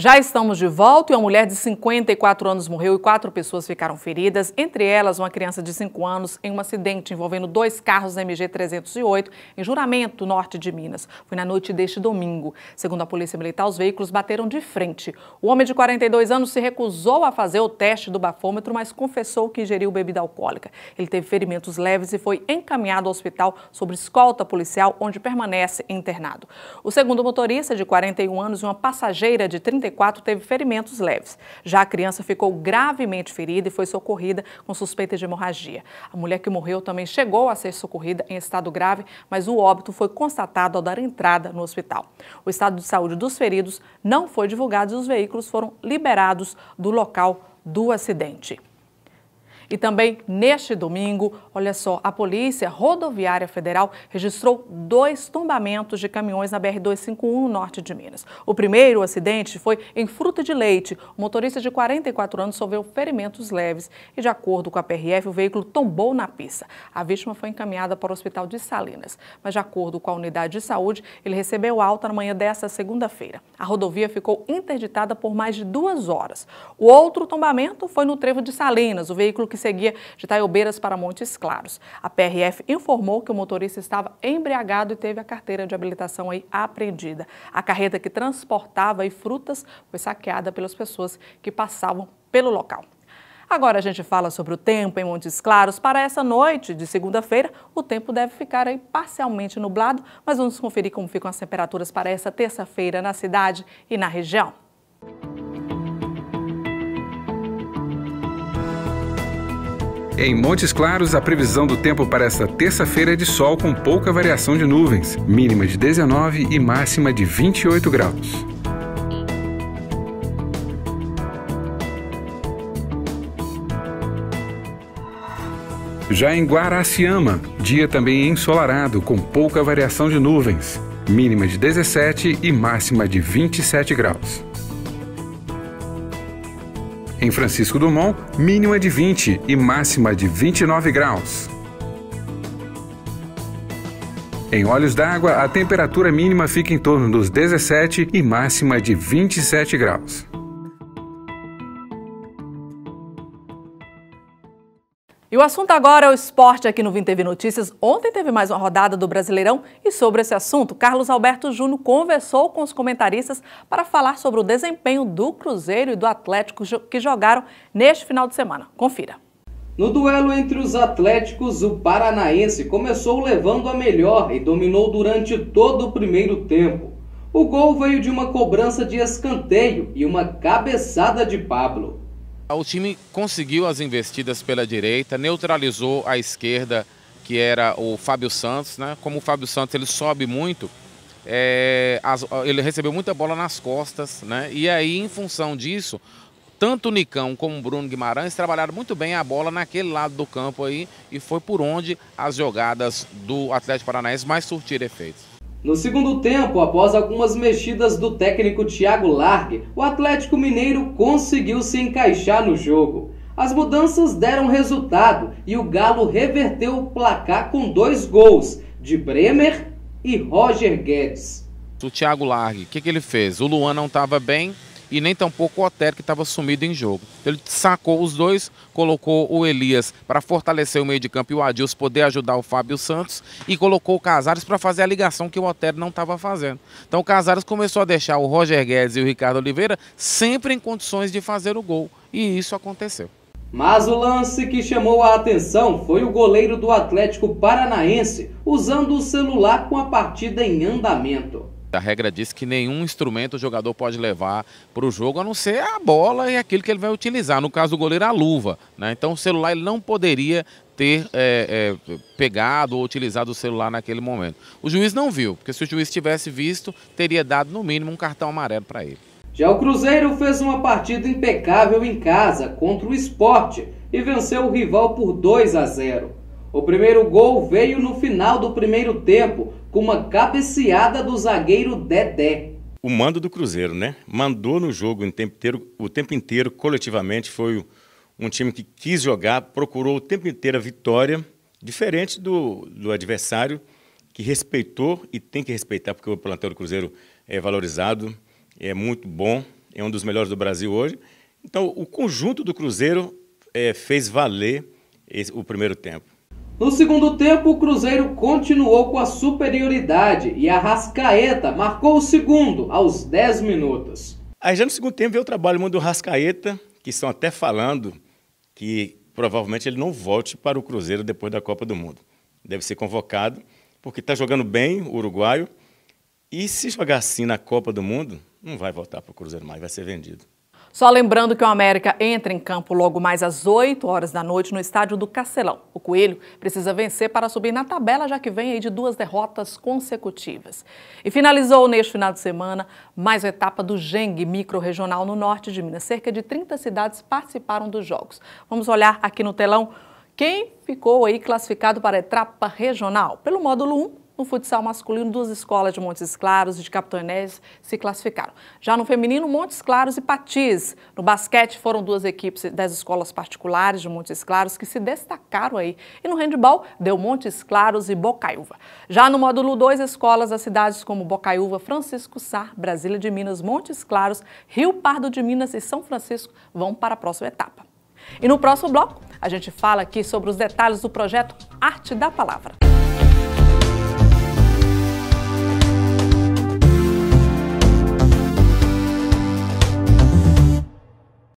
Já estamos de volta e uma mulher de 54 anos morreu e quatro pessoas ficaram feridas, entre elas uma criança de 5 anos, em um acidente envolvendo dois carros MG 308 em Juramento, norte de Minas. Foi na noite deste domingo. Segundo a Polícia Militar, os veículos bateram de frente. O homem de 42 anos se recusou a fazer o teste do bafômetro, mas confessou que ingeriu bebida alcoólica. Ele teve ferimentos leves e foi encaminhado ao hospital sob escolta policial, onde permanece internado. O segundo motorista, de 41 anos, e uma passageira de 34 34 teve ferimentos leves. Já a criança ficou gravemente ferida e foi socorrida com suspeita de hemorragia. A mulher que morreu também chegou a ser socorrida em estado grave, mas o óbito foi constatado ao dar entrada no hospital. O estado de saúde dos feridos não foi divulgado e os veículos foram liberados do local do acidente. E também neste domingo, olha só, a Polícia Rodoviária Federal registrou dois tombamentos de caminhões na BR-251 norte de Minas. O primeiro acidente foi em Fruta de Leite. O motorista de 44 anos sofreu ferimentos leves e, de acordo com a PRF, o veículo tombou na pista. A vítima foi encaminhada para o hospital de Salinas, mas, de acordo com a unidade de saúde, ele recebeu alta na manhã desta segunda-feira. A rodovia ficou interditada por mais de duas horas. O outro tombamento foi no trevo de Salinas. O veículo que seguia de Taiobeiras para Montes Claros. A PRF informou que o motorista estava embriagado e teve a carteira de habilitação aí apreendida. A carreta que transportava aí frutas foi saqueada pelas pessoas que passavam pelo local. Agora a gente fala sobre o tempo em Montes Claros. Para essa noite de segunda-feira, o tempo deve ficar aí parcialmente nublado, mas vamos conferir como ficam as temperaturas para essa terça-feira na cidade e na região. Em Montes Claros, a previsão do tempo para esta terça-feira é de sol com pouca variação de nuvens, mínima de 19 e máxima de 28 graus. Já em Guaraciama, dia também ensolarado, com pouca variação de nuvens, mínima de 17 e máxima de 27 graus. Em Francisco Dumont, mínima de 20 e máxima de 29 graus. Em Olhos d'Água, a temperatura mínima fica em torno dos 17 e máxima de 27 graus. E o assunto agora é o esporte aqui no Vim TV Notícias. Ontem teve mais uma rodada do Brasileirão e sobre esse assunto, Carlos Alberto Júnior conversou com os comentaristas para falar sobre o desempenho do Cruzeiro e do Atlético que jogaram neste final de semana. Confira. No duelo entre os Atléticos, o Paranaense começou levando a melhor e dominou durante todo o primeiro tempo. O gol veio de uma cobrança de escanteio e uma cabeçada de Pablo. Ah, o time conseguiu as investidas pela direita, neutralizou a esquerda, que era o Fábio Santos. Né? Como o Fábio Santos ele sobe muito, é, as, ele recebeu muita bola nas costas. Né? E aí, em função disso, tanto o Nicão como o Bruno Guimarães trabalharam muito bem a bola naquele lado do campo aí. E foi por onde as jogadas do Atlético Paranaense mais surtiram efeitos. No segundo tempo, após algumas mexidas do técnico Thiago Largue, o Atlético Mineiro conseguiu se encaixar no jogo. As mudanças deram resultado e o Galo reverteu o placar com dois gols, de Bremer e Roger Guedes. O Thiago Largue, o que, que ele fez? O Luan não estava bem, e nem tampouco o Otero, que estava sumido em jogo. ele sacou os dois, colocou o Elias para fortalecer o meio de campo e o Adilson poder ajudar o Fábio Santos e colocou o Casares para fazer a ligação que o Otero não estava fazendo. Então o Casares começou a deixar o Roger Guedes e o Ricardo Oliveira sempre em condições de fazer o gol e isso aconteceu. Mas o lance que chamou a atenção foi o goleiro do Atlético Paranaense usando o celular com a partida em andamento. A regra diz que nenhum instrumento o jogador pode levar para o jogo, a não ser a bola e aquilo que ele vai utilizar. No caso do goleiro, a luva. Né? Então o celular ele não poderia ter é, é, pegado ou utilizado o celular naquele momento. O juiz não viu, porque se o juiz tivesse visto, teria dado no mínimo um cartão amarelo para ele. Já o Cruzeiro fez uma partida impecável em casa contra o esporte e venceu o rival por 2 a 0. O primeiro gol veio no final do primeiro tempo, com uma cabeceada do zagueiro Dedé. O mando do Cruzeiro, né? Mandou no jogo o tempo inteiro, o tempo inteiro coletivamente. Foi um time que quis jogar, procurou o tempo inteiro a vitória, diferente do, do adversário, que respeitou e tem que respeitar, porque o plantel do Cruzeiro é valorizado, é muito bom, é um dos melhores do Brasil hoje. Então, o conjunto do Cruzeiro é, fez valer esse, o primeiro tempo. No segundo tempo, o Cruzeiro continuou com a superioridade e a Rascaeta marcou o segundo aos 10 minutos. Aí já no segundo tempo veio o trabalho do Rascaeta, que estão até falando que provavelmente ele não volte para o Cruzeiro depois da Copa do Mundo. Deve ser convocado, porque está jogando bem o uruguaio. E se jogar assim na Copa do Mundo, não vai voltar para o Cruzeiro mais, vai ser vendido. Só lembrando que o América entra em campo logo mais às 8 horas da noite no estádio do Castelão. O Coelho precisa vencer para subir na tabela, já que vem de duas derrotas consecutivas. E finalizou neste final de semana mais uma etapa do Gengue Micro-Regional no norte de Minas. Cerca de 30 cidades participaram dos jogos. Vamos olhar aqui no telão quem ficou aí classificado para a etapa regional. Pelo módulo 1, no futsal masculino, duas escolas de Montes Claros e de Capitanés se classificaram. Já no feminino, Montes Claros e Patis. No basquete, foram duas equipes das escolas particulares de Montes Claros que se destacaram aí. E no handball, deu Montes Claros e Bocaiúva. Já no módulo 2, escolas das cidades como Bocaiúva, Francisco Sá, Brasília de Minas, Montes Claros, Rio Pardo de Minas e São Francisco vão para a próxima etapa. E no próximo bloco, a gente fala aqui sobre os detalhes do projeto Arte da Palavra.